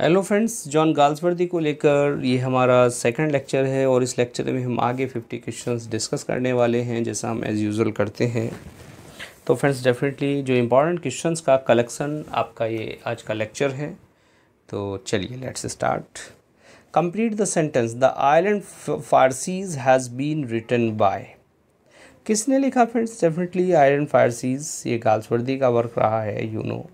Hello friends John Galsworthy को लेकर ये हमारा सेकंड लेक्चर है और इस लेक्चर में हम आगे 50 क्वेश्चंस डिस्कस करने वाले हैं जैसा हम एज़ यूज़ुअल करते हैं तो फ्रेंड्स डेफिनेटली जो इम्पोर्टेंट क्वेश्चंस का कलेक्शन आपका ये आज का लेक्चर है तो चलिए let's start complete the sentence the island Pharisees has been written by किसने लिखा फ्रेंड्स डेफिनेटली आयरन फारसीज ये गाल्सवर्दी का वर्क रहा है यू you नो know.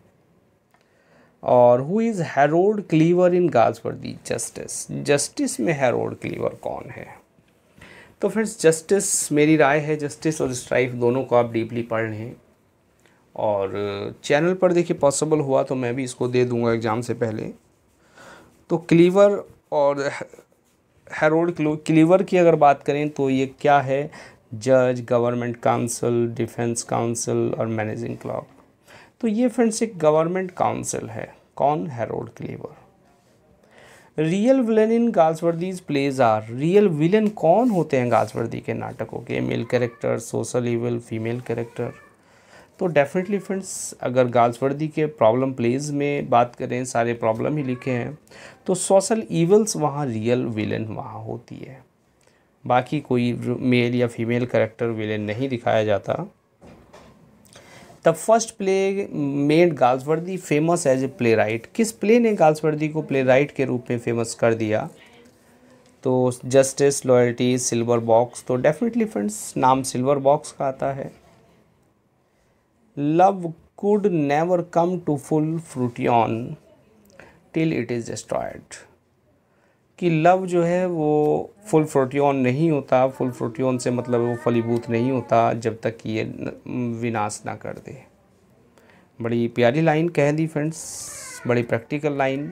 और who is Harold Cleaver in गाज फॉर दी जस्टिस जस्टिस में हेरोड क्लीवर कौन है तो फ्रेंड्स जस्टिस मेरी राय है जस्टिस और स्ट्राइफ दोनों को आप डीपली पढ़ लें और चैनल uh, पर देखिए पॉसिबल हुआ तो मैं भी इसको दे दूंगा एग्ज़ाम से पहले तो क्लीवर और हेरोड क्लीवर की अगर बात करें तो ये क्या है जज गवर्नमेंट काउंसिल डिफेंस काउंसिल और मैनेजिंग क्लॉक तो ये फ्रेंड्स एक गवर्नमेंट काउंसिल है कौन Harold Cleaver real villain in Galsworthy's plays are real villain कौन होते हैं गाल्सवर्दी के नाटकों के male character social evil female character तो डेफिनेटली फ्रेंड्स अगर गाल्सवर्दी के प्रॉब्लम प्लेज में बात करें सारे प्रॉब्लम ही लिखे हैं तो सोशल इवल्स वहाँ रियल विलन वहाँ होती है बाकी कोई मेल या फीमेल करेक्टर विलेन नहीं दिखाया जाता first play made Galsworthy famous as a playwright किस प्ले ने गाल्सवर्दी को प्ले राइट के रूप में फेमस कर दिया तो जस्टिस लॉयल्टी सिल्वर बॉक्स तो डेफिनेटली फ्रेंड्स नाम सिल्वर बॉक्स का आता है love could never come to full fruition till it is destroyed कि लव जो है वो फुल फ्रोटियन नहीं होता फुल फ्रोटियन से मतलब वो फलीभूत नहीं होता जब तक कि ये विनाश ना कर दे बड़ी प्यारी लाइन कह दी फ्रेंड्स बड़ी प्रैक्टिकल लाइन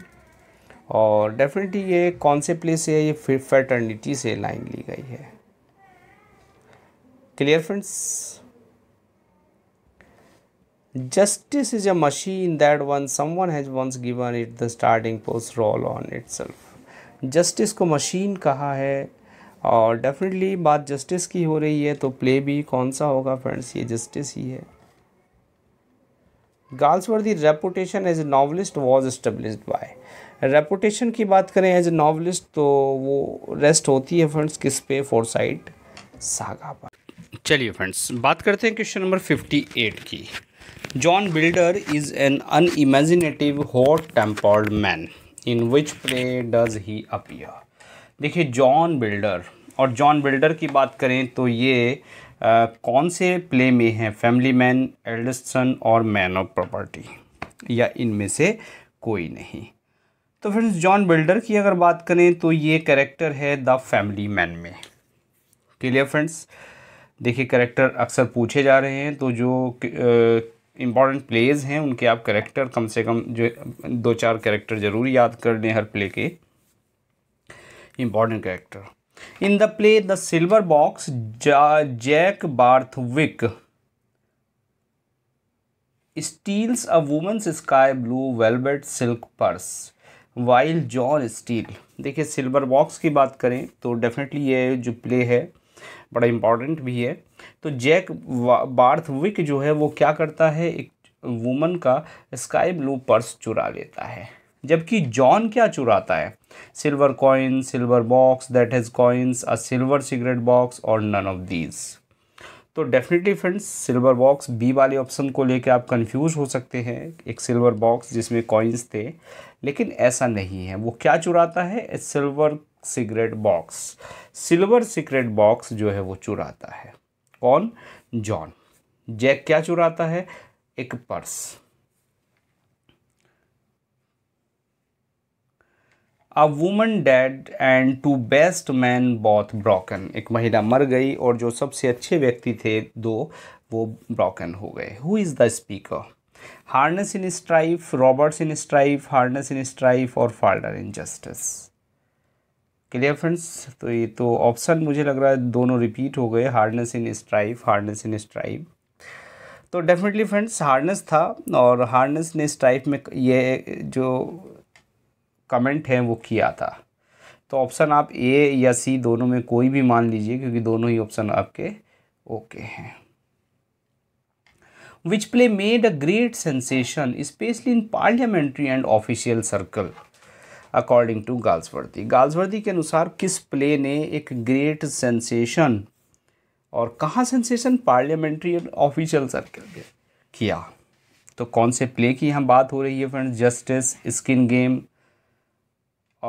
और डेफिनेटली ये कौन से प्लेस से है ये फैटर्निटी फेटर्निटी से लाइन ली गई है clear friends justice is a machine that when someone has once given it the starting post roll on itself justice को मशीन कहा है और डेफिनेटली बात जस्टिस की हो रही है तो प्ले भी कौन सा होगा फ्रेंड्स ये जस्टिस ही है Galsworthy reputation as a novelist was establish by reputation की बात करें एज ए नावलिस्ट तो वो रेस्ट होती है फ्रेंड्स किस पे फोर साइड सागा पर चलिए फ्रेंड्स बात करते हैं क्वेश्चन नंबर फिफ्टी एट की John Builder is an unimaginative hot tempered man in which play does he appear देखिए जॉन बिल्डर और जॉन बिल्डर की बात करें तो ये आ, कौन से प्ले में हैं फैमिली मैन एल्डसन और मैन ऑफ प्रॉपर्टी या इनमें से कोई नहीं तो फ्रेंड्स जॉन बिल्डर की अगर बात करें तो ये करेक्टर है द फैमिली मैन में क्लियर फ्रेंड्स देखिए करेक्टर अक्सर पूछे जा रहे हैं तो जो इम्पॉर्टेंट प्लेज हैं उनके आप करेक्टर कम से कम जो दो चार करेक्टर ज़रूर याद कर लें हर प्ले के important character in the play the silver box Jack Barthwick steals a woman's sky blue velvet silk purse while John steal देखिए सिल्वर बॉक्स की बात करें तो डेफिनेटली ये जो प्ले है बड़ा इम्पॉर्टेंट भी है तो जैक बार्थविक जो है वो क्या करता है एक वुमन का स्काई ब्लू पर्स चुरा लेता है जबकि जॉन क्या चुराता है silver coin silver box that has coins a silver cigarette box और नन ऑफ दीज तो definitely friends silver box B वाले ऑप्शन को लेकर आप कंफ्यूज हो सकते हैं एक सिल्वर बॉक्स जिसमें कॉइन्स थे लेकिन ऐसा नहीं है वो क्या चुराता है silver cigarette box silver cigarette box जो है वो चुराता है कौन जॉन जैक क्या चुराता है एक purse a woman dead and two best man both broken एक महिला मर गई और जो सबसे अच्छे व्यक्ति थे दो वो ब्रोकन हो गए who is the speaker Harness in strife Roberts in strife Harness in strife और Falder in justice clear friends तो ये तो ऑप्शन मुझे लग रहा है दोनों रिपीट हो गए Harness in strife Harness in strife तो डेफिनेटली फ्रेंड्स हार्डनेस था और हार्डनेस ने स्ट्राइव में ये जो कमेंट है वो किया था तो ऑप्शन आप ए या सी दोनों में कोई भी मान लीजिए क्योंकि दोनों ही ऑप्शन आपके ओके हैं which play made a great sensation specially in parliamentary and official circle according to Galsworthy Galsworthy के अनुसार किस प्ले ने एक ग्रेट सेंसेशन और कहाँ सेंसेशन पार्लियामेंट्री ऑफिशियल सर्कल के किया तो कौन से प्ले की यहाँ बात हो रही है फ्रेंड्स जस्टिस स्किन गेम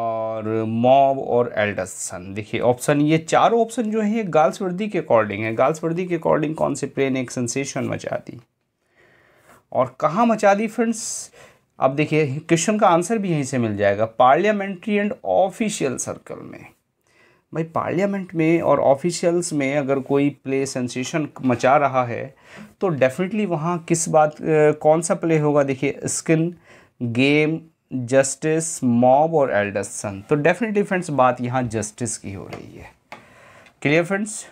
और मॉब और एल्डरसन देखिए ऑप्शन ये चारों ऑप्शन जो है ये गाल्सवर्दी के अकॉर्डिंग है गाल्सवर्दी के अकॉर्डिंग कौन से प्ले ने एक सेंसेशन मचा दी और कहाँ मचा दी फ्रेंड्स अब देखिए क्वेश्चन का आंसर भी यहीं से मिल जाएगा पार्लियामेंट्री एंड ऑफिशियल सर्कल में भाई पार्लियामेंट में और ऑफिशियल्स में अगर कोई प्ले सेंसेशन मचा रहा है तो डेफिनेटली वहाँ किस बात कौन सा प्ले होगा देखिए स्किन गेम जस्टिस मॉब और एल्डर सन तो डेफिनेटली फ्रेंड्स बात यहाँ जस्टिस की हो रही है clear friends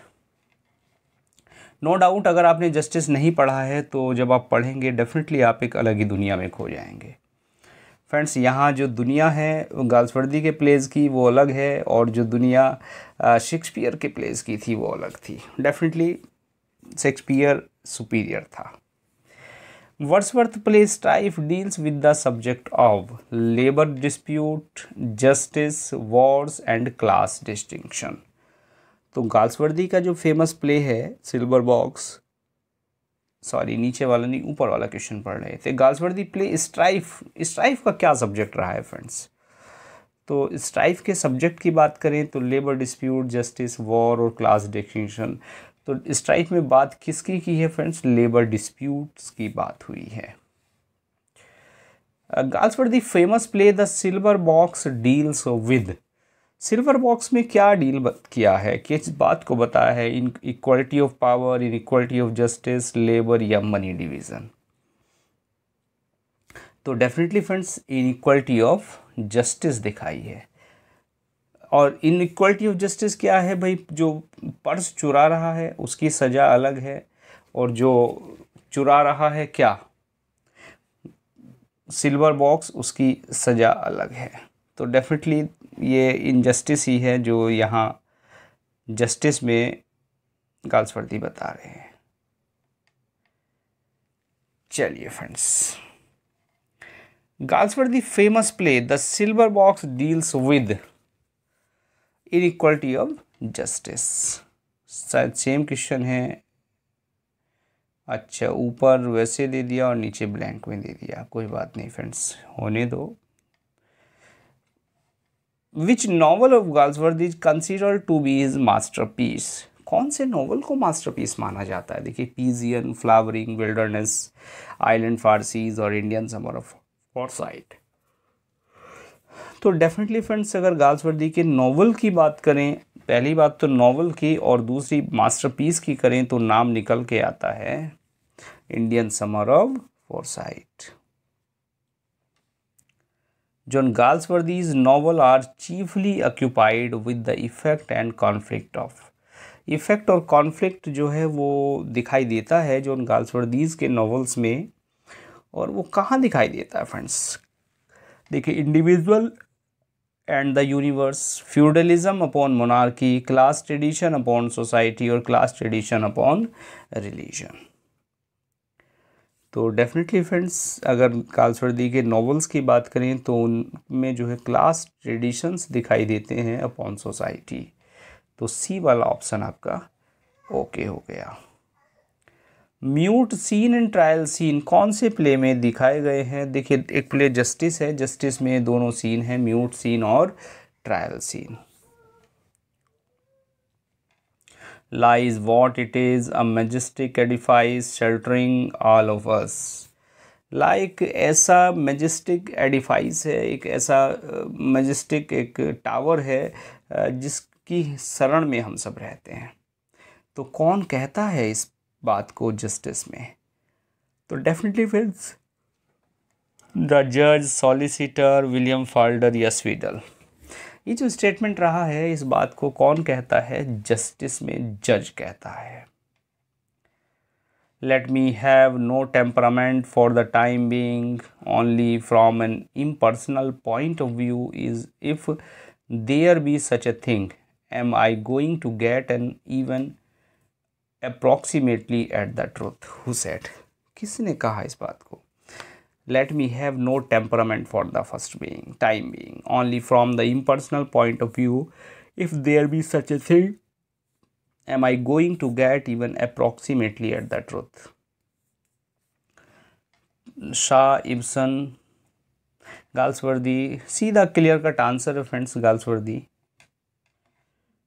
no no doubt अगर आपने जस्टिस नहीं पढ़ा है तो जब आप पढ़ेंगे डेफिनेटली आप एक अलग ही दुनिया में खो जाएंगे फ्रेंड्स यहाँ जो दुनिया है गाल्सवर्दी के प्लेज़ की वो अलग है और जो दुनिया शेक्सपियर के प्लेज़ की थी वो अलग थी डेफिनेटली शेक्सपियर सुपीरियर था Wordsworth play strife deals with the subject of labour dispute justice wars and class distinction तो गाल्सवर्दी का जो फेमस प्ले है सिल्वर बॉक्स सॉरी नीचे वाला नहीं ऊपर वाला क्वेश्चन पढ़ रहे थे गाल्सवर्दी प्ले स्ट्राइफ स्ट्राइफ का क्या सब्जेक्ट रहा है फ्रेंड्स तो स्ट्राइफ के सब्जेक्ट की बात करें तो लेबर डिस्प्यूट जस्टिस वॉर और क्लास डिस्टिंगशन तो स्ट्राइफ में बात किसकी की है फ्रेंड्स लेबर डिस्प्यूट्स की बात हुई है Galsworthy famous play the silver box deals with silver box में क्या डील किया है किस बात को बताया है inequality of power inequality of justice labour या मनी डिवीज़न तो definitely friends inequality of justice दिखाई है और इन इक्वालिटी ऑफ जस्टिस क्या है भाई जो पर्स चुरा रहा है उसकी सज़ा अलग है और जो चुरा रहा है क्या सिल्वर बॉक्स उसकी सज़ा अलग है तो डेफिनेटली ये इनजस्टिस ही है जो यहाँ जस्टिस में गालसवर्दी बता रहे हैं चलिए friends Galsworthy famous play the silver box deals with equality of justice शायद सेम क्वेश्चन है अच्छा ऊपर वैसे दे दिया और नीचे ब्लैंक में दे दिया कोई बात नहीं फ्रेंड्स होने दो which novel of Galsworthy is consider to be is masterpiece कौन से नावल को मास्टर पीस माना जाता है देखिए pigeon flowering wilderness island Pharisees और इंडियन समर ऑफ फॉरसाइट तो डेफिनेटली फ्रेंड्स अगर गार्ल्सवर्दी के नावल की बात करें पहली बात तो नावल की और दूसरी मास्टरपीस की करें तो नाम निकल के आता है Indian summer of Forsyte John Galsworthy's novel are chiefly occupied with the effect and conflict of effect और कॉन्फ्लिक्ट जो है वो दिखाई देता है जॉन गाल्सवर्दीज़ के नॉवेल्स में और वो कहाँ दिखाई देता है फ्रेंड्स देखिए individual and the universe feudalism upon monarchy class tradition upon society और क्लास ट्रेडिशन अपॉन रिलीजन तो डेफिनेटली फ्रेंड्स अगर कालसवर्दी के नॉवेल्स की बात करें तो उनमें जो है क्लास ट्रेडिशंस दिखाई देते हैं अपॉन सोसाइटी तो सी वाला ऑप्शन आपका ओके हो गया mute scene and trial scene कौन से प्ले में दिखाए गए हैं देखिए एक प्ले जस्टिस है जस्टिस में दोनों सीन हैं म्यूट सीन और trial scene lies what it is a majestic edifice sheltering all of us like ऐसा मेजेस्टिक एडिफाइस है एक ऐसा मेजेस्टिक एक टावर है जिसकी शरण में हम सब रहते हैं तो कौन कहता है इस बात को जस्टिस में तो डेफिनेटली फिर द जज सॉलिसिटर विलियम फाल्डर या स्वीडल ये जो स्टेटमेंट रहा है इस बात को कौन कहता है जस्टिस में जज कहता है let me have no temperament for the time being only from an impersonal point of view is if there be such a thing am I going to get an even approximately at the truth who said किसने कहा इस बात को let me have no temperament for the first being, time being, only from the impersonal point of view, if there be such a thing, am I going to get even approximately at the truth? Shah, Ibsen, Galsworthy, see the clear cut answer, friends, Galsworthy.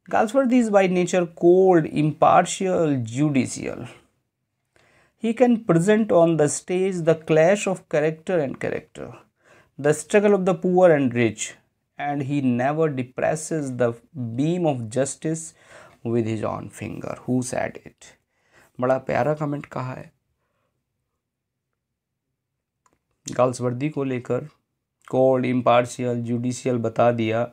Galsworthy is by nature cold, impartial, judicial. He can present on the stage the clash of character and character, the struggle of the poor and rich, and he never depresses the beam of justice with his own finger. Who said it? बड़ा प्यारा comment कहा है गाल्स वर्दी को लेकर cold impartial judicial बता दिया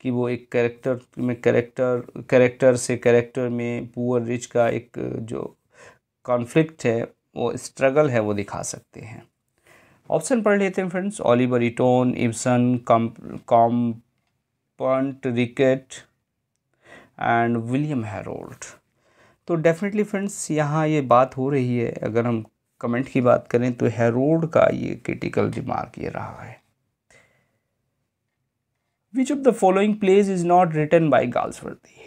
कि वो एक कैरेक्टर में कैरेक्टर कैरेक्टर से कैरेक्टर में पुअर रिच का एक जो कॉन्फ्लिक्ट है वो स्ट्रगल है वो दिखा सकते हैं ऑप्शन पढ़ लेते हैं फ्रेंड्स ऑलिवर इटोन कॉम कॉम्पंट रिकेट एंड विलियम हैरोल्ड तो डेफिनेटली फ्रेंड्स यहाँ ये बात हो रही है अगर हम कमेंट की बात करें तो हेरोल्ड का ये क्रिटिकल रिमार्क ये रहा है which of the following place is not written by Galsworthy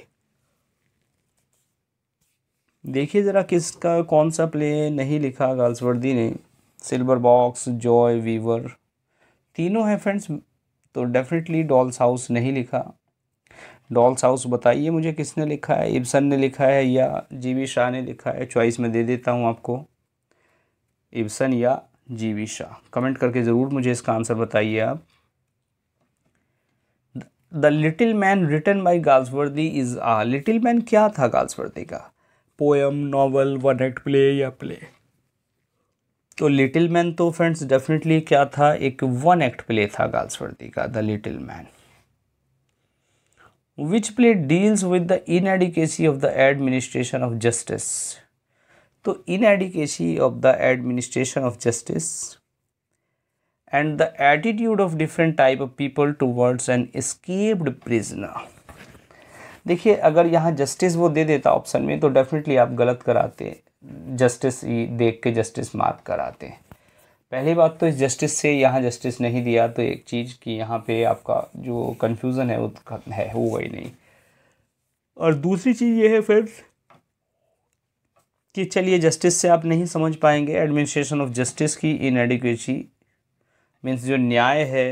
देखिए ज़रा किसका कौन सा प्ले नहीं लिखा गर्ल्सवर्दी ने सिल्वर बॉक्स जॉय वीवर तीनों हैं फ्रेंड्स तो डेफिनेटली डॉल्स हाउस नहीं लिखा डॉल्स हाउस बताइए मुझे किसने लिखा है इब्सन ने लिखा है या जी शाह ने लिखा है चॉइस में दे देता हूँ आपको इब्सन या जी शाह कमेंट करके ज़रूर मुझे इसका आंसर बताइए आप the little man written by Galsworthy is a little man क्या था गाल्सवर्दी का poem novel one act play या प्ले तो लिटिल मैन तो फ्रेंड्स डेफिनेटली क्या था एक वन एक्ट प्ले था गालसवर्दी का the little man which play deals with the adequacy of the administration of justice तो inadequacy of the administration of justice and the attitude of different type of people towards and escaped prisoner देखिए अगर यहाँ justice वो दे देता option में तो definitely आप गलत कराते जस्टिस ही देख के जस्टिस मार्क कराते हैं पहली बात तो इस जस्टिस से यहाँ जस्टिस नहीं दिया तो एक चीज़ कि यहाँ पे आपका जो कन्फ्यूज़न है वो है होगा ही नहीं और दूसरी चीज़ ये है फिर कि चलिए जस्टिस से आप नहीं समझ पाएंगे एडमिनिस्ट्रेशन ऑफ जस्टिस की इन इनएडिक्वेसी मीन्स जो न्याय है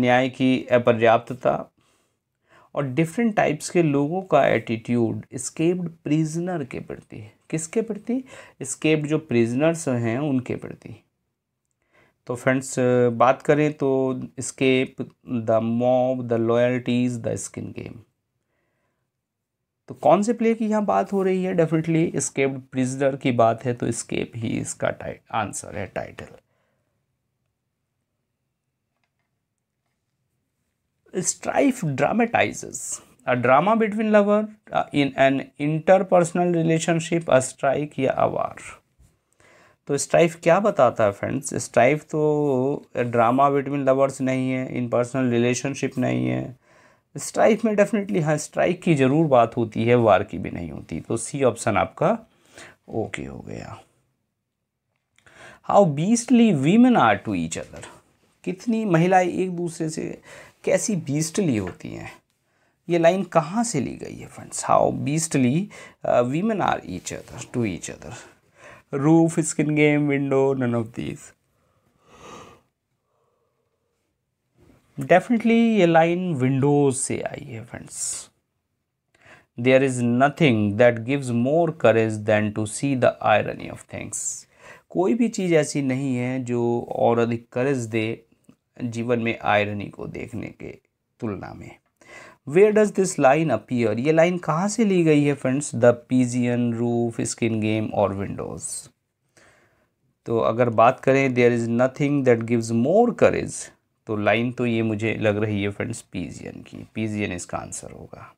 न्याय की अपर्याप्तता और डिफरेंट टाइप्स के लोगों का एटीट्यूड स्केप्ड प्रिजनर के प्रति है किसके प्रति स्केप्ड जो प्रिजनर्स हैं उनके प्रति तो फ्रेंड्स बात करें तो escape the mob the loyalties the skin game तो कौन से प्ले की यहाँ बात हो रही है डेफिनेटली स्केप्ड प्रिजनर की बात है तो स्केप ही इसका आंसर है title strife dramatizes a drama between lover uh, in an interpersonal relationship a strike या a war तो स्ट्राइफ क्या बताता है फ्रेंड्स स्ट्राइफ तो ड्रामा बिटवीन लवर्स नहीं है इन पर्सनल रिलेशनशिप नहीं है स्ट्राइफ में डेफिनेटली हाँ स्ट्राइक की ज़रूर बात होती है वार की भी नहीं होती तो सी ऑप्शन आपका ओके हो गया how beastly women are to each other कितनी महिलाएं एक दूसरे से कैसी बीस्टली होती हैं ये लाइन कहाँ से ली गई है friends how beastly women are each other to each other roof skin game window none of these definitely ये लाइन विंडोज से आई है friends there is nothing that gives more courage than to see the irony of things कोई भी चीज़ ऐसी नहीं है जो और अधिक करेज दे जीवन में आयरनी को देखने के तुलना में where does this line appear ये लाइन कहाँ से ली गई है friends the pigeon roof skin game और विंडोज़ तो अगर बात करें there is nothing that gives more courage तो लाइन तो ये मुझे लग रही है फ्रेंड्स पीजियन की पीजियन इसका आंसर होगा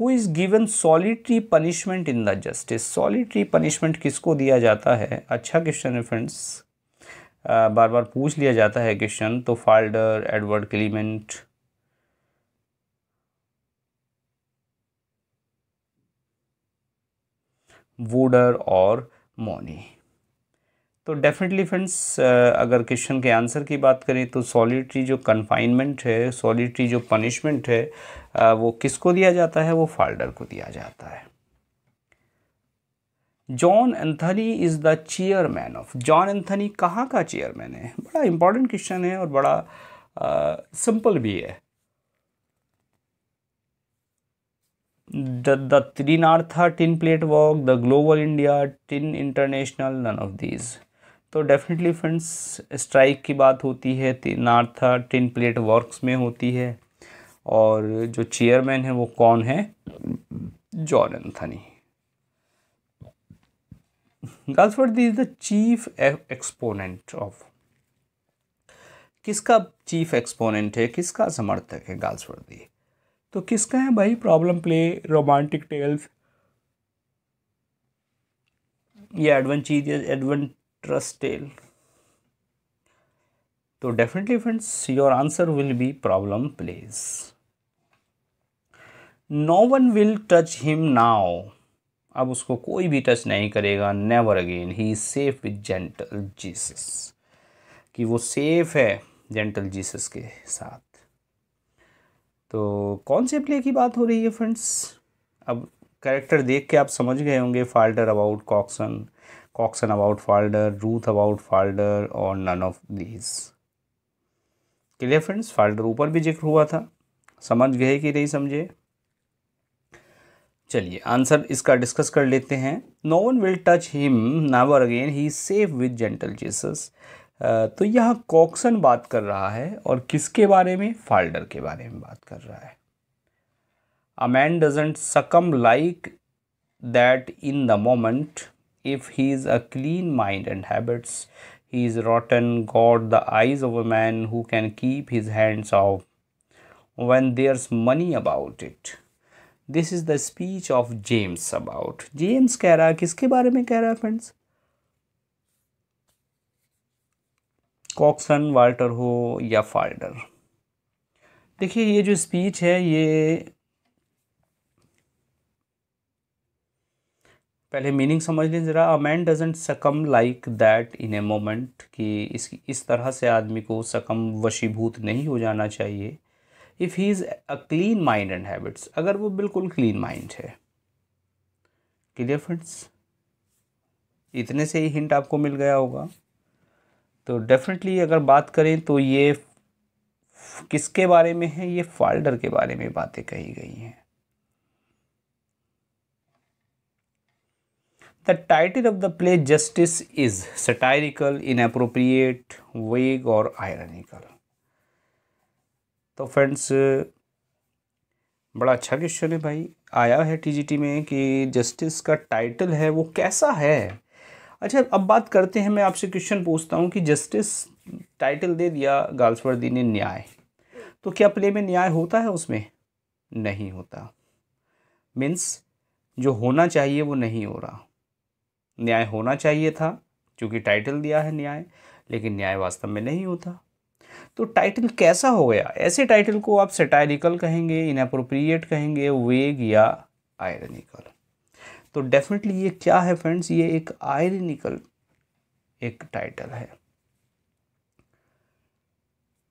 who is given solitary punishment in the justice solitary punishment किसको दिया जाता है अच्छा क्वेश्चन है फ्रेंड्स बार बार पूछ लिया जाता है क्वेश्चन तो फाल्डर एडवर्ड क्लीमेंट वूडर और मोनी तो डेफिनेटली फ्रेंड्स अगर क्वेश्चन के आंसर की बात करें तो सॉलिटरी जो कन्फाइनमेंट है सॉलिटरी जो पनिशमेंट है वो किसको दिया जाता है वो फाल्डर को दिया जाता है John Anthony is the chairman of John Anthony कहाँ का चेयरमैन है बड़ा इंपॉर्टेंट क्वेश्चन है और बड़ा सिंपल भी है द the टिन प्लेट वॉक the global India tin international none of these तो डेफिनेटली फ्रेंड्स स्ट्राइक की बात होती है आर्था टिन प्लेट वर्क्स में होती है और जो चेयरमैन है वो कौन है John Anthony Galsworthy is the chief exponent of किसका चीफ एक्सपोनेंट है किसका समर्थक है गाल्सवर्दी तो किसका है भाई प्रॉब्लम प्ले रोमांटिक टेल्स या एडवेंचीज एडवेंट्रस टेल तो definitely friends your answer will be problem plays no one will touch him now अब उसको कोई भी टच नहीं करेगा never again he is safe with gentle Jesus कि वो सेफ है जेंटल जीसस के साथ तो कौन से प्ले की बात हो रही है फ्रेंड्स अब कैरेक्टर देख के आप समझ गए होंगे Falder about Cokeson Cokeson about Falder Ruth about Falder और none of these clear friends Falder ऊपर भी जिक्र हुआ था समझ गए कि नहीं समझे चलिए आंसर इसका डिस्कस कर लेते हैं no one will touch him never again he safe with gentle Jesus तो यहाँ कॉक्सन बात कर रहा है और किसके बारे में फाल्डर के बारे में बात कर रहा है a man doesn't succumb like that in the moment if he is a clean mind and habits he is rotten got the eyes of a man who can keep his hands off when there's money about it this is the speech of James about James कह रहा है किसके बारे में कह रहा है friends Coxon Walter हो या फाल्डर देखिए ये जो स्पीच है ये पहले मीनिंग समझ लें ज़रा a man doesn't succumb like that in a moment कि इस इस तरह से आदमी को सकम वशीभूत नहीं हो जाना चाहिए if he is a clean mind and habits अगर वो बिल्कुल क्लीन माइंड है क्लियर फ्रेंड्स इतने से ही हिंट आपको मिल गया होगा तो डेफिनेटली अगर बात करें तो ये किसके बारे में है ये फाल्डर के बारे में बातें कही गई हैं the title of the play justice is satirical, inappropriate vague और आयरनिकल तो फ्रेंड्स बड़ा अच्छा क्वेश्चन है भाई आया है टीजीटी में कि जस्टिस का टाइटल है वो कैसा है अच्छा अब बात करते हैं मैं आपसे क्वेश्चन पूछता हूँ कि जस्टिस टाइटल दे दिया गाल्सवर्दी ने न्याय तो क्या प्ले में न्याय होता है उसमें नहीं होता मीन्स जो होना चाहिए वो नहीं हो रहा न्याय होना चाहिए था क्योंकि टाइटल दिया है न्याय लेकिन न्याय वास्तव में नहीं होता तो टाइटल कैसा हो गया ऐसे टाइटल को आप सेटायरिकल कहेंगे इनअप्रोप्रिएट कहेंगे वेग या आयरनिकल तो डेफिनेटली ये क्या है फ्रेंड्स ये एक आयरनिकल एक टाइटल है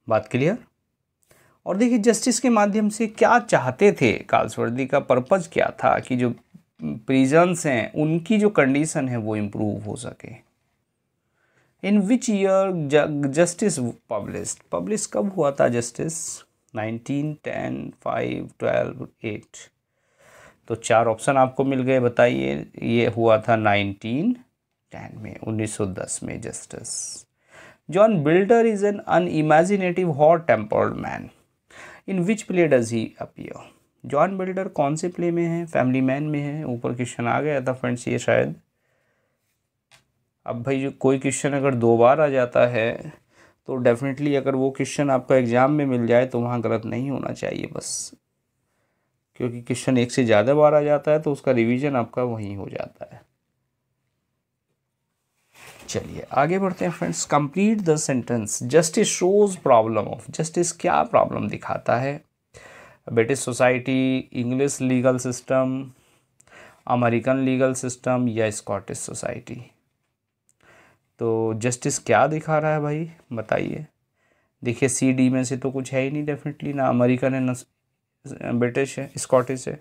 बात क्लियर और देखिए जस्टिस के माध्यम से क्या चाहते थे कालसवर्दी का पर्पज़ क्या था कि जो प्रिजन्स हैं उनकी जो कंडीशन है वो इम्प्रूव हो सके in which year justice publish publish कब हुआ था justice nineteen ten five twelve eight तो चार ऑप्शन आपको मिल गए बताइए ये हुआ था नाइनटीन टेन में उन्नीस सौ दस में justice John Builder is an unimaginative hot tempered man in which play does he appear John Builder कौन से प्ले में है फैमिली मैन में है ऊपर क्वेश्चन आ गया था फ्रेंड्स ये शायद अब भाई जो कोई क्वेश्चन अगर दो बार आ जाता है तो डेफिनेटली अगर वो क्वेश्चन आपका एग्ज़ाम में मिल जाए तो वहाँ गलत नहीं होना चाहिए बस क्योंकि क्वेश्चन एक से ज़्यादा बार आ जाता है तो उसका रिवीजन आपका वहीं हो जाता है चलिए आगे बढ़ते हैं friends complete the sentence justice shows problem of justice क्या प्रॉब्लम दिखाता है British society English legal system American legal system या स्कॉटिश सोसाइटी तो जस्टिस क्या दिखा रहा है भाई बताइए देखिए सी डी में से तो कुछ है ही नहीं डेफिनेटली ना अमेरिकन है ना ब्रिटिश है स्कॉटिश है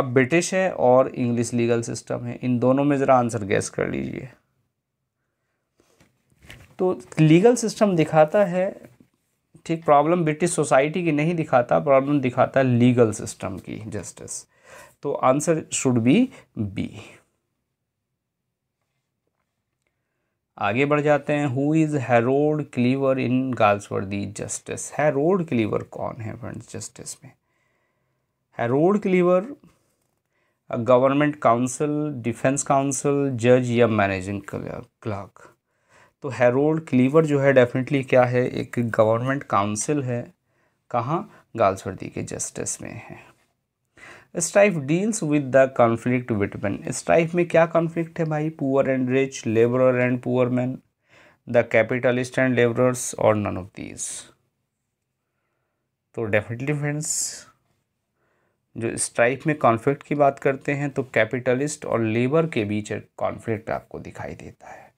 अब ब्रिटिश है और इंग्लिश लीगल सिस्टम है इन दोनों में ज़रा आंसर गैस कर लीजिए तो लीगल सिस्टम दिखाता है ठीक प्रॉब्लम ब्रिटिश सोसाइटी की नहीं दिखाता प्रॉब्लम दिखाता है लीगल सिस्टम की जस्टिस तो answer should be B B बढ़ जाते हैं who is Harold Cleaver in Galsworthy justice Harold Cleaver कौन है फ्रेंड्स जस्टिस में Harold Cleaver government council defence counsel जज या मैनेजिंग क्लर्क तो हैरोड क्लीवर जो है डेफिनेटली क्या है एक गवर्नमेंट काउंसिल है कहाँ गाल्सवर्दी के जस्टिस में है strife deals with the conflict between strife में क्या कॉन्फ्लिक्ट है भाई poor and rich labourer and poor man the capitalist and labourers और नन ऑफ दीज तो डेफिनेटली फ्रेंड्स जो स्ट्राइफ में कॉन्फ्लिक्ट की बात करते हैं तो कैपिटलिस्ट और लेबर के बीच एक कॉन्फ्लिक्ट आपको दिखाई देता है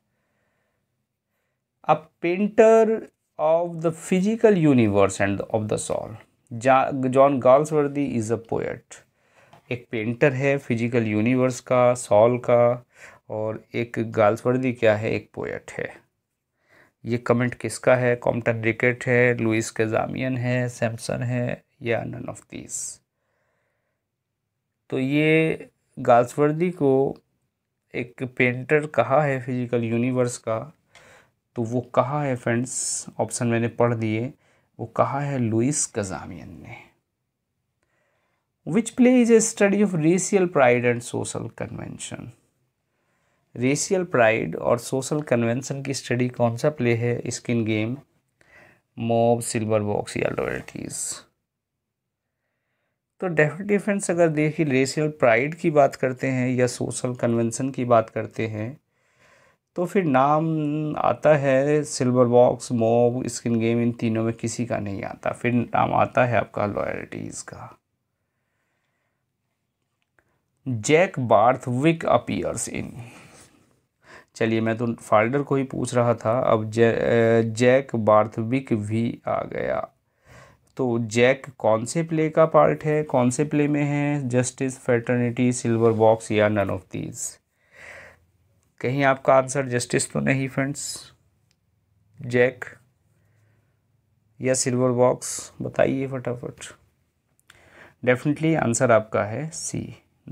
अब painter of the physical universe and of the soul John Worthy is a poet एक पेंटर है फिजिकल यूनिवर्स का सॉल का और एक गाल्सवर्दी क्या है एक पोएट है ये कमेंट किसका है कॉम्पटन रिकेट है लुइस केजामियन है सैमसन है या नन ऑफ दीज तो ये गाल्सवर्दी को एक पेंटर कहा है फिजिकल यूनिवर्स का तो वो कहा है फ्रेंड्स ऑप्शन मैंने पढ़ दिए वो कहा है लुइस कजामियन ने which play is a study of racial pride and social convention racial pride और सोशल कन्वेंशन की स्टडी कौन सा प्ले है skin game mob silver box या लॉयल्टीज तो डेफिनेट डिफरेंस अगर देखिए रेशियल प्राइड की बात करते हैं या सोशल कन्वेंशन की बात करते हैं तो फिर नाम आता है silver box mob skin game इन तीनों में किसी का नहीं आता फिर नाम आता है आपका लॉयल्टीज़ का जैक बार्थविक अपीयर्स इन चलिए मैं तो फाल्डर को ही पूछ रहा था अब जै, जैक बार्थविक भी आ गया तो जैक कौन से प्ले का पार्ट है कौन से प्ले में है जस्टिस फेटर्निटी सिल्वर बॉक्स या नन ऑफ दीज कहीं आपका आंसर जस्टिस तो नहीं फ्रेंड्स जैक या सिल्वर बॉक्स बताइए फटाफट डेफिनेटली आंसर आपका है C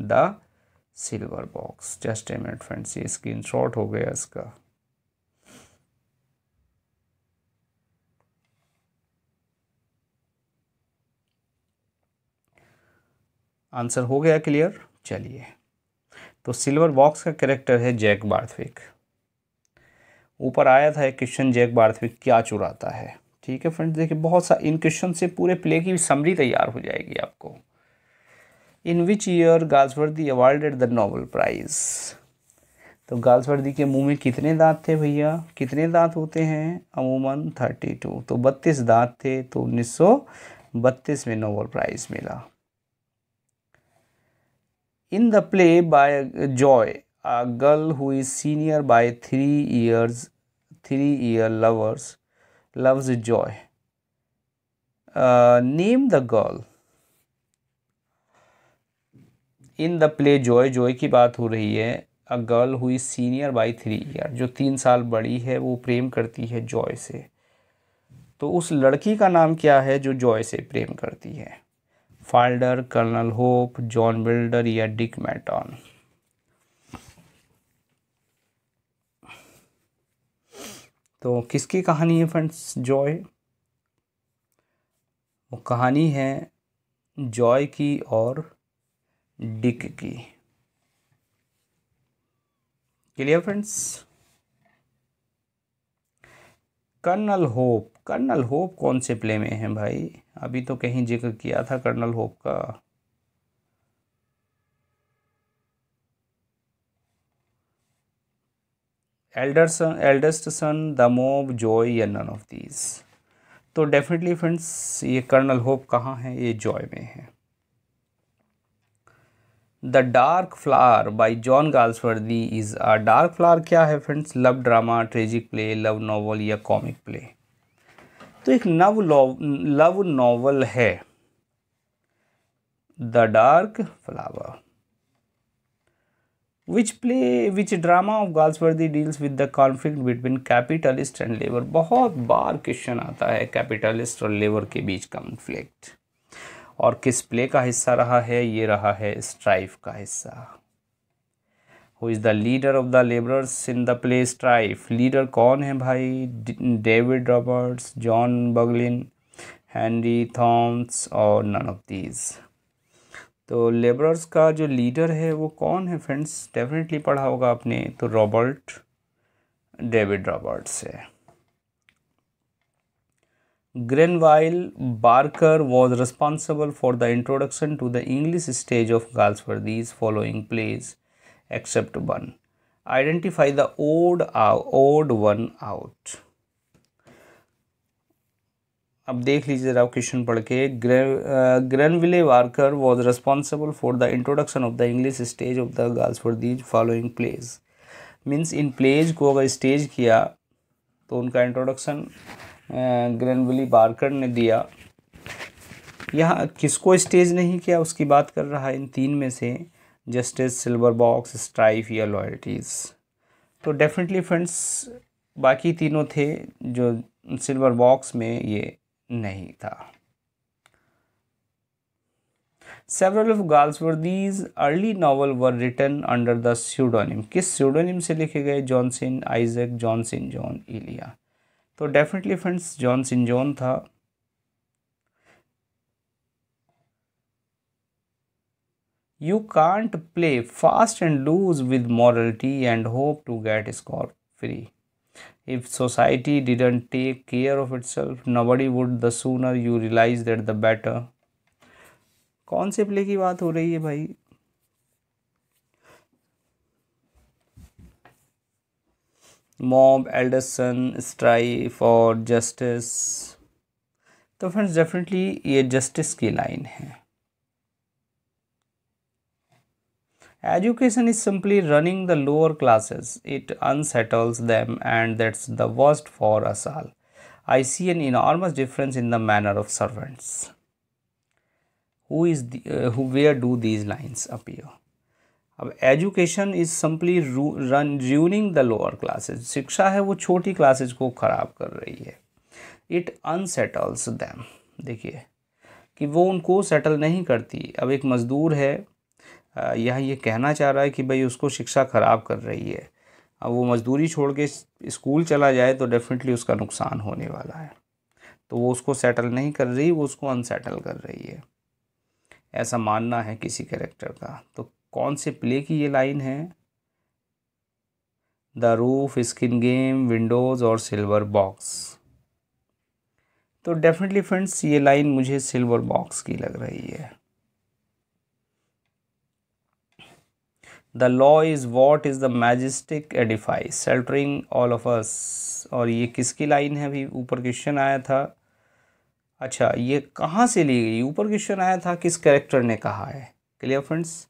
the silver box just a minute friends ये स्क्रीन शॉट हो गया इसका आंसर हो गया क्लियर चलिए तो सिल्वर बॉक्स का कैरेक्टर है जैक बार्थविक ऊपर आया था एक क्वेश्चन जैक बार्थविक क्या चुराता है ठीक है फ्रेंड्स देखिए बहुत सा इन क्वेश्चन से पूरे प्ले की समरी तैयार हो जाएगी आपको in which year Galsworthy awarded the Nobel prize तो गाल्सवर्दी के मुंह में कितने दांत थे भैया कितने दांत होते हैं अमूमन थर्टी टू तो बत्तीस दांत थे तो उन्नीस सौ बत्तीस में नोबल प्राइज़ मिला in the play by Joy a girl who is senior by three years three year lovers loves Joy name the girl in the play Joy Joy की बात हो रही है अ गर्ल हुई सीनियर बाई थ्री ईयर जो तीन साल बड़ी है वो प्रेम करती है जॉय से तो उस लड़की का नाम क्या है जो जॉय से प्रेम करती है Falder Colonel Hope John Builder या डिक मैटॉन तो किसकी कहानी है फ्रेंड्स जॉय वो कहानी है जॉय की और डिक की clear friends Colonel Hope Colonel Hope कौन से प्ले में है भाई अभी तो कहीं जिक्र किया था कर्नल होप का eldest son the mob Joy या नन ऑफ दीज तो डेफिनेटली फ्रेंड्स ये कर्नल होप कहाँ है ये जॉय में है the dark flower by John Galsworthy is a dark flower क्या है friends love drama tragic play love novel या कॉमिक प्ले तो एक नव लव नावल है the dark flower which play which drama of Galsworthy deals with the conflict between capitalist and labour बहुत बार question आता है कैपिटलिस्ट और लेबर के बीच कॉन्फ्लिक्ट और किस प्ले का हिस्सा रहा है ये रहा है स्ट्राइफ का हिस्सा who is the leader of the labourers in the play Strife leader कौन है भाई David Roberts John Bulgin Henry Thomas और नन ऑफ दीज तो लेबरर्स का जो लीडर है वो कौन है फ्रेंड्स डेफिनेटली पढ़ा होगा आपने तो रॉबर्ट डेविड रॉबर्ट्स है Granville Barker was responsible for the introduction to the English stage of girls for these following plays except one identify the odd odd one out अब देख लीजिए जरा क्वेश्चन पढ़ के Granville Barker was responsible for the introduction of the English stage of the girls for these following plays means इन plays को अगर stage किया तो उनका इंट्रोडक्शन ग्रनवली बारकर ने दिया यहाँ किसको स्टेज नहीं किया उसकी बात कर रहा है इन तीन में से जस्टिस सिल्वर बॉक्स स्ट्राइफ या लॉयल्टीज़ तो डेफिनेटली फ्रेंड्स बाकी तीनों थे जो सिल्वर बॉक्स में ये नहीं था Several of Galsworthy's early novel were written under the pseudonym किस स्यूडोनिम से लिखे गए जॉनसन आइजक जॉनसन जॉन इलिया तो डेफिनेटली फ्रेंड्स जॉन सिंजोन था you can't play fast and loose with morality and hope to get scot free if society didn't take care of itself nobody would the sooner you realise that the better कौन से play की बात हो रही है भाई mob eldest son strive for justice तो friends definitely ये जस्टिस की line Education is simply running the lower classes. It unsettles them, and that's the worst for us all. I see an enormous difference in the manner of servants. Who is uh, who? Where do these lines appear? अब education is simply run running the lower classes शिक्षा है वो छोटी classes को ख़राब कर रही है इट अनसेटल्स दैम देखिए कि वो उनको सेटल नहीं करती अब एक मज़दूर है यह ये कहना चाह रहा है कि भाई उसको शिक्षा ख़राब कर रही है अब वो मजदूरी छोड़ के स्कूल चला जाए तो डेफिनेटली उसका नुकसान होने वाला है तो वो उसको सेटल नहीं कर रही वो उसको अनसेटल कर रही है ऐसा मानना है किसी कैरेक्टर का तो कौन से प्ले की ये लाइन है the Roof skin Game Windows और सिल्वर बॉक्स तो डेफिनेटली फ्रेंड्स ये लाइन मुझे सिल्वर बॉक्स की लग रही है the law is what is the majestic edifice sheltering all of us और ये किसकी लाइन है अभी ऊपर क्वेश्चन आया था अच्छा ये कहाँ से ली गई ऊपर क्वेश्चन आया था किस कैरेक्टर ने कहा है क्लियर फ्रेंड्स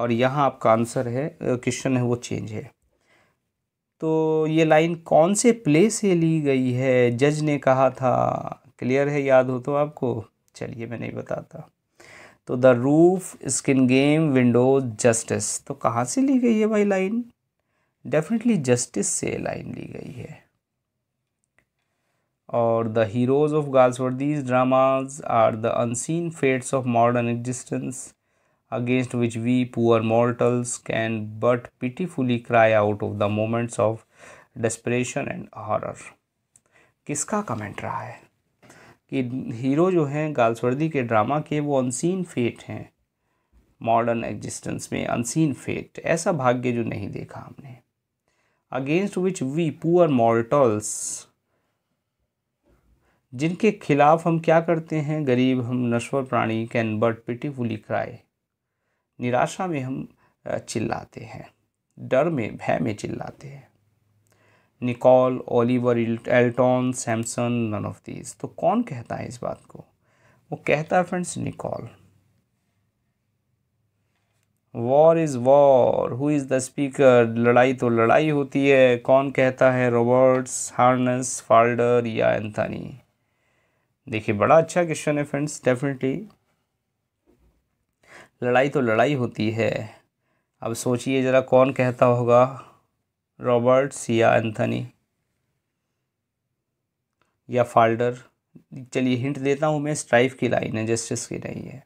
और यहाँ आपका आंसर है क्वेश्चन है वो चेंज है तो ये लाइन कौन से प्ले से ली गई है जज ने कहा था क्लियर है याद हो तो आपको चलिए मैं नहीं बताता तो the Roof skin Game Windows Justice तो कहाँ से ली गई है भाई लाइन डेफिनेटली जस्टिस से लाइन ली गई है और the heroes of worthies dramas are the unseen fates of modern existence against which we poor mortals can but pitifully cry out of the moments of desperation and horror. किसका comment रहा है कि hero जो हैं गालसवर्दी के drama के वो unseen fate हैं मॉडर्न एग्जिस्टेंस में अनसीन फेट ऐसा भाग्य जो नहीं देखा हमने against which we poor mortals जिनके खिलाफ हम क्या करते हैं गरीब हम नश्वर प्राणी कैन बट पिटीफुली क्राई निराशा में हम चिल्लाते हैं डर में भय में चिल्लाते हैं Nicol Oliver Elton Samson none of these तो कौन कहता है इस बात को वो कहता है friends Nicol war is war who is the speaker लड़ाई तो लड़ाई होती है कौन कहता है रॉबर्ट्स हार्नस फाल्डर या एंथनी देखिए बड़ा अच्छा क्वेश्चन है फ्रेंड्स डेफिनेटली लड़ाई तो लड़ाई होती है अब सोचिए ज़रा कौन कहता होगा रॉबर्ट्स या एंथनी या फाल्डर चलिए हिंट देता हूँ मैं स्ट्राइफ की लाइन है जस्टिस की नहीं है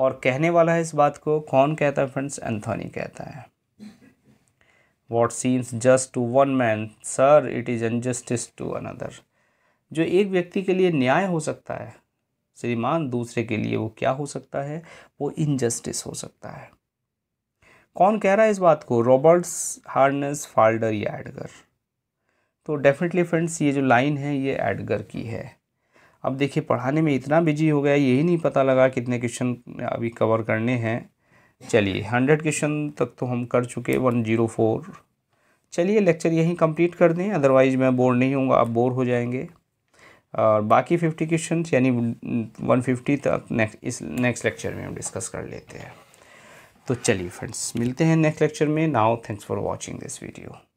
और कहने वाला है इस बात को कौन कहता है फ्रेंड्स एंथनी कहता है what seems just to one man sir it is injustice to another जो एक व्यक्ति के लिए न्याय हो सकता है श्रीमान दूसरे के लिए वो क्या हो सकता है वो इनजस्टिस हो सकता है कौन कह रहा है इस बात को रॉबर्ट्स हार्नस फाल्डर या एडगर तो डेफिनेटली फ्रेंड्स ये जो लाइन है ये एडगर की है अब देखिए पढ़ाने में इतना बिजी हो गया यही नहीं पता लगा कितने क्वेश्चन अभी कवर करने हैं चलिए हंड्रेड क्वेश्चन तक तो हम कर चुके वन जीरो फोर चलिए लेक्चर यहीं कंप्लीट कर दें अदरवाइज़ मैं बोर नहीं होऊंगा आप बोर हो जाएंगे और बाकी फिफ्टी क्वेश्चन यानी वन फिफ्टी तक नेक्स्ट इस नेक्स्ट लेक्चर में हम डिस्कस कर लेते हैं तो चलिए फ्रेंड्स मिलते हैं नेक्स्ट लेक्चर में now thanks for watching this video